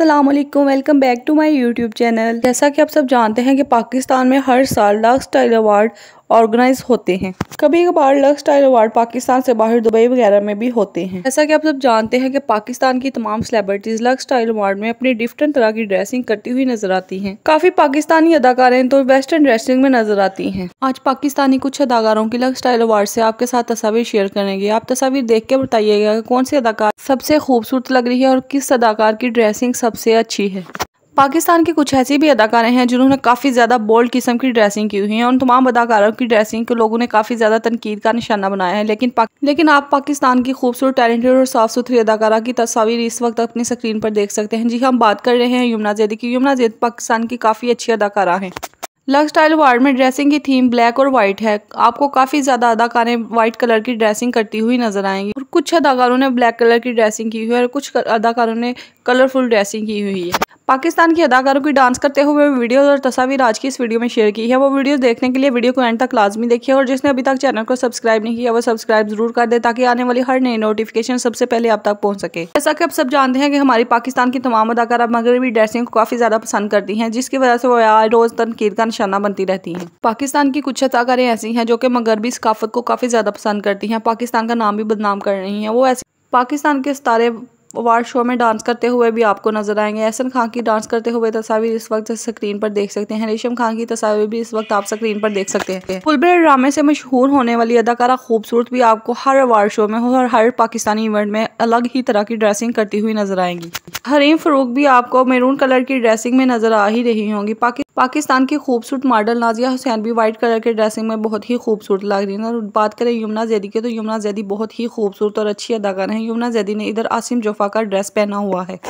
Aslam welcome back to my YouTube channel जैसा कि आप सब जानते हैं कि पाकिस्तान में हर साल डॉग स्टाइल अवार्ड ऑर्गेनाइज होते हैं कभी कभार लव स्टाइल अवार्ड पाकिस्तान से बाहर दुबई वगैरह में भी होते हैं जैसा कि आप सब जानते हैं कि पाकिस्तान की तमाम सेलिब्रिटीज लव स्टाइल अवार्ड में अपनी डिफरेंट तरह की ड्रेसिंग करती हुई नजर आती हैं काफी पाकिस्तानी अदाकारें तो वेस्टर्न ड्रेसिंग में नजर आती है आज पाकिस्तानी कुछ अदाकारों की लव स्टाइल अवार्ड से आपके साथ तस्वीर शेयर करेंगे आप तस्वीर देख के बताइएगा कौन सी अदाकार सबसे खूबसूरत लग रही है और किस अदाकार की ड्रेसिंग सबसे अच्छी है पाकिस्तान के कुछ ऐसी भी अदाकारे हैं जिन्होंने काफ़ी ज़्यादा बोल्ड किस्म की ड्रेसिंग की हुई है उन तमाम अदाकारों की ड्रेसिंग को लोगों ने काफ़ी ज़्यादा तनकीद का निशाना बनाया है लेकिन पा... लेकिन आप पाकिस्तान की खूबसूरत टैलेंटेड और साफ़ सुथरी अदाकारा की तस्वीर इस वक्त अपनी स्क्रीन पर देख सकते हैं जी हाँ, हम बात कर रहे हैं यमुना जैद की यमुना जैद पाकिस्तान की काफ़ी अच्छी अदाकारा हैं लक स्टाइल वार्ड में ड्रेसिंग की थीम ब्लैक और वाइट है आपको काफ़ी ज़्यादा अदाकारें वाइट कलर की ड्रेसिंग करती हुई नजर आएंगी और कुछ अदाकारों ने ब्लैक कलर की ड्रेसिंग की हुई है और कुछ अदाकारों ने कलरफुल ड्रेसिंग की हुई है पाकिस्तान की अदाकारों की डांस करते हुए वीडियो और तस्वीर आज की इस वीडियो में शेयर की है वो वीडियो देखने के लिए वीडियो को एंड तक लाजमी देखिए और जिसने अभी तक चैनल को सब्सक्राइब नहीं किया वो सब्सक्राइब जरूर कर दे ताकि आने वाली हर नई नोटिफिकेशन सबसे पहले आप तक पहुंच सके जैसा कि आप सब जानते हैं कि हमारी पाकिस्तान की तमाम अदाकारा मगरबी ड्रेसिंग को काफ़ी ज़्यादा पसंद करती है जिसकी वजह से वो आज रोज़ तनकीद का निशाना बनती रहती है पाकिस्तान की कुछ अदाकारें ऐसी हैं जो कि मगरबी सकाफत को काफ़ी ज़्यादा पसंद करती हैं पाकिस्तान का नाम भी बदनाम कर रही है वो ऐसे पाकिस्तान के सितारे अवार्ड शो में डांस करते हुए भी आपको नजर आएंगे एहसन खान की डांस करते हुए तस्वीर इस वक्त स्क्रीन पर देख सकते हैं रेशम खान की तस्वीर भी इस वक्त आप स्क्रीन पर देख सकते हैं फुलबे ड्रामे से मशहूर होने वाली अदाकारा खूबसूरत भी आपको हर अवार्ड शो में और हर पाकिस्तानी इवेंट में अलग ही तरह की ड्रेसिंग करती हुई नजर आएंगी हरीम फरूक भी आपको मेरून कलर की ड्रेसिंग में नजर आ ही रही होंगी पाकिस्तान की खूबसूरत मॉडल नाजिया हुसैन भी वाइट कलर के ड्रेसिंग में बहुत ही खूबसूरत लग रही है और बात करें यमुना जैदी की तो यमुना जैदी बहुत ही खूबसूरत और अच्छी अदाकारा है यमुना जैदी ने इधर आसिम जो वफा का ड्रेस पहना हुआ है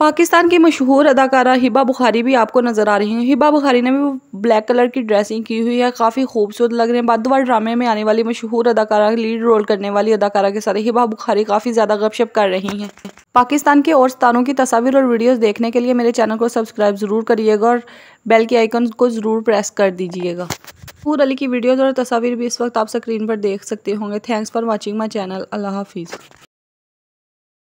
पाकिस्तान की मशहूर अदाकारा हिबा बुखारी भी आपको नज़र आ रही हैं हिबा बुखारी ने भी ब्लैक कलर की ड्रेसिंग की हुई है काफ़ी खूबसूरत लग रहे हैं बदवार ड्रामे में आने वाली मशहूर अदाकारा लीड रोल करने वाली अदाकारा के साथ हिबा बुखारी काफ़ी ज़्यादा गपशप कर रही हैं पाकिस्तान के और स्थानों की तस्वीर और वीडियोस देखने के लिए मेरे चैनल को सब्सक्राइब ज़रूर करिएगा और बेल के आइकन को ज़रूर प्रेस कर दीजिएगा पूर अली की वीडियोज़ और तस्वीर भी इस वक्त आप स्क्रीन पर देख सकते होंगे thanks for watching my channel अल्लाह हाफिज़